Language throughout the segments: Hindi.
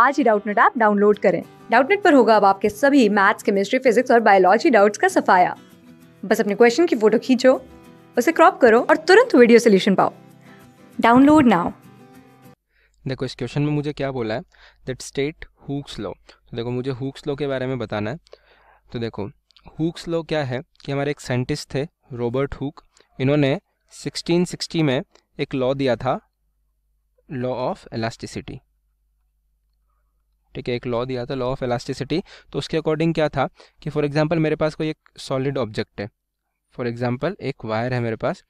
आज ही डाउटनेट ऐप डाउनलोड करें डाउटनेट पर होगा अब आपके सभी मैथ्स केमिस्ट्री फिजिक्स और बायोलॉजी डाउट्स का सफाया बस अपने क्वेश्चन की फोटो खींचो उसे क्रॉप करो और तुरंत वीडियो सोल्यूशन पाओ डाउनलोड नाउ देखो इस क्वेश्चन में मुझे क्या बोला है दैट स्टेट हुक्स लॉ तो देखो मुझे हुक्स लॉ के बारे में बताना है तो देखो हुक्स लॉ क्या है कि हमारे एक साइंटिस्ट थे रॉबर्ट हुक इन्होंने 1660 में एक लॉ दिया था लॉ ऑफ इलास्टिसिटी ठीक है एक लॉ दिया था लॉ ऑफ इलास्टिसिटी तो उसके अकॉर्डिंग क्या था कि फॉर एग्जाम्पल मेरे पास कोई एक सॉलिड ऑब्जेक्ट है फॉर एग्जाम्पल एक वायर है मेरे पास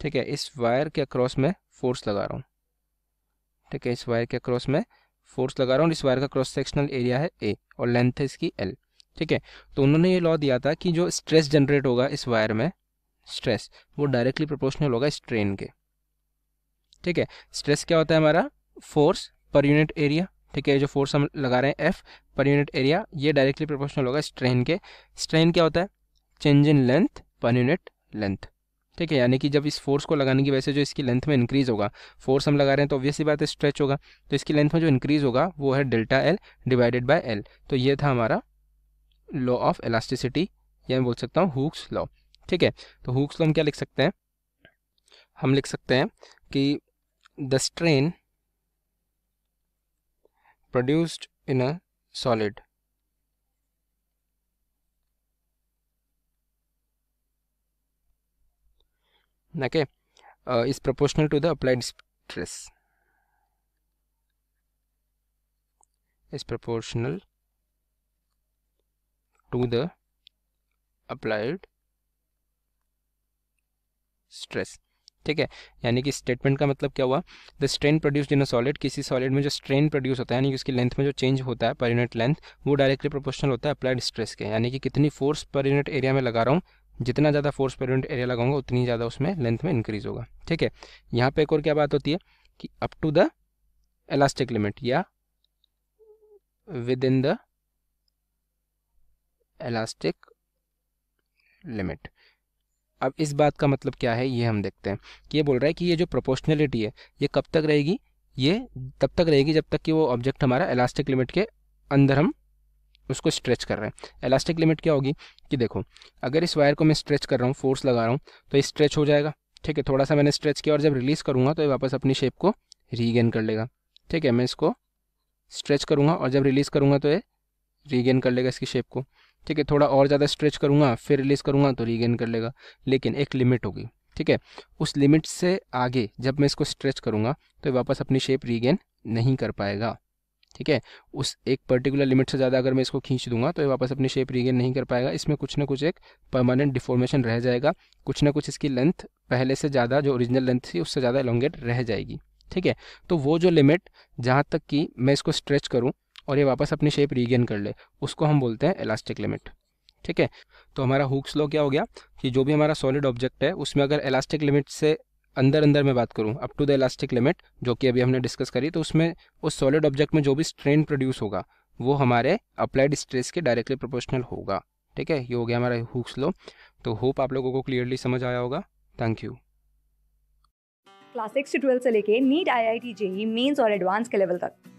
ठीक है इस वायर के अक्रॉस में फोर्स लगा रहा हूँ ठीक है इस वायर के अक्रॉस में फोर्स लगा रहा हूँ इस वायर का क्रॉस सेक्शनल एरिया है ए और लेंथ है इसकी एल ठीक है तो उन्होंने ये लॉ दिया था कि जो स्ट्रेस जनरेट होगा इस वायर में स्ट्रेस वो डायरेक्टली प्रोपोर्शनल होगा स्ट्रेन के ठीक है स्ट्रेस क्या होता है हमारा फोर्स पर यूनिट एरिया ठीक है जो फोर्स हम लगा रहे हैं एफ पर यूनिट एरिया ये डायरेक्टली प्रोपोर्शनल होगा स्ट्रेन के स्ट्रेन क्या होता है change in length per unit length ठीक है यानी कि जब इस फोर्स को लगाने की वजह से जो इसकी लेंथ में इंक्रीज होगा फोर्स हम लगा रहे हैं तो ऑब्वियसली बात है स्ट्रेच होगा तो इसकी लेंथ में जो इंक्रीज होगा वो है delta L divided by L तो ये था हमारा लॉ ऑफ इलास्टिसिटी या मैं बोल सकता हूँ हुक्स लॉ ठीक है तो हुक्स लॉ हम क्या लिख सकते हैं हम लिख सकते हैं कि the strain produced in a solid. okay uh, is proportional to the applied stress is proportional to the applied stress ठीक है यानी कि स्टेटमेंट का मतलब क्या हुआ the strain produce in a solid किसी सॉलिड में जो स्ट्रेन प्रोड्यूस होता है यानी कि उसकी लेंथ में जो चेंज होता है पर यूनिट लेंथ वो डायरेक्टली प्रोपोर्शनल होता है अप्लाइड स्ट्रेस के यानी कि कितनी फोर्स पर यूनिट एरिया में लगा रहा हूँ जितना ज़्यादा फोर्स पर यूनिट एरिया लगाऊंगा उतनी ज़्यादा उसमें लेंथ में इंक्रीज होगा ठीक है यहाँ पर एक और क्या बात होती है कि up to the elastic limit या within the elastic limit अब इस बात का मतलब क्या है ये हम देखते हैं कि ये बोल रहा है कि ये जो प्रोपोर्शनलिटी है ये कब तक रहेगी ये तब तक रहेगी जब तक कि वो ऑब्जेक्ट हमारा इलास्टिक लिमिट के अंदर हम उसको स्ट्रेच कर रहे हैं इलास्टिक लिमिट क्या होगी कि देखो अगर इस वायर को मैं स्ट्रेच कर रहा हूँ फोर्स लगा रहा हूँ तो ये स्ट्रेच हो जाएगा ठीक है थोड़ा सा मैंने स्ट्रेच किया और जब रिलीज़ करूँगा तो ये वापस अपनी शेप को रीगेन कर लेगा ठीक है मैं इसको स्ट्रेच करूँगा और जब रिलीज़ करूँगा तो ये रीगेन कर लेगा इसकी शेप को ठीक है थोड़ा और ज़्यादा स्ट्रेच करूँगा फिर रिलीज़ करूँगा तो रीगेन कर लेगा लेकिन एक लिमिट होगी ठीक है उस लिमिट से आगे जब मैं इसको स्ट्रेच करूँगा तो वापस अपनी शेप रीगेन नहीं कर पाएगा ठीक है उस एक पर्टिकुलर लिमिट से ज़्यादा अगर मैं इसको खींच दूंगा तो ये वापस अपनी शेप रीगेन नहीं कर पाएगा इसमें कुछ ना कुछ एक परमानेंट डिफॉर्मेशन रह जाएगा कुछ ना कुछ इसकी लेंथ पहले से ज़्यादा जो ओरिजिनल लेंथ थी उससे ज़्यादा एलोंगेट रह जाएगी ठीक है तो वो जो लिमिट जहाँ तक कि मैं इसको स्ट्रेच करूँ और ये वापस अपनी शेप रीगेन कर ले उसको हम बोलते हैं इलास्टिक लिमिट ठीक है तो हमारा हुक्स लॉ क्या हो गया कि जो भी हमारा सॉलिड ऑब्जेक्ट है उसमें अगर इलास्टिक लिमिट से अंदर अंदर मैं बात करूँ up to the elastic limit जो कि अभी हमने डिस्कस करी तो उसमें उस सॉलिड ऑब्जेक्ट में जो भी स्ट्रेन प्रोड्यूस होगा वो हमारे अप्लाइड स्ट्रेस के डायरेक्टली प्रोपोर्शनल होगा ठीक है ये हो गया हमारा हुक्स लॉ तो होप आप लोगों को क्लियरली समझ आया होगा थैंक यू क्लास सिक्स से ट्वेल्थ से लेके NEET I I T JEE mains और एडवांस के लेवल तक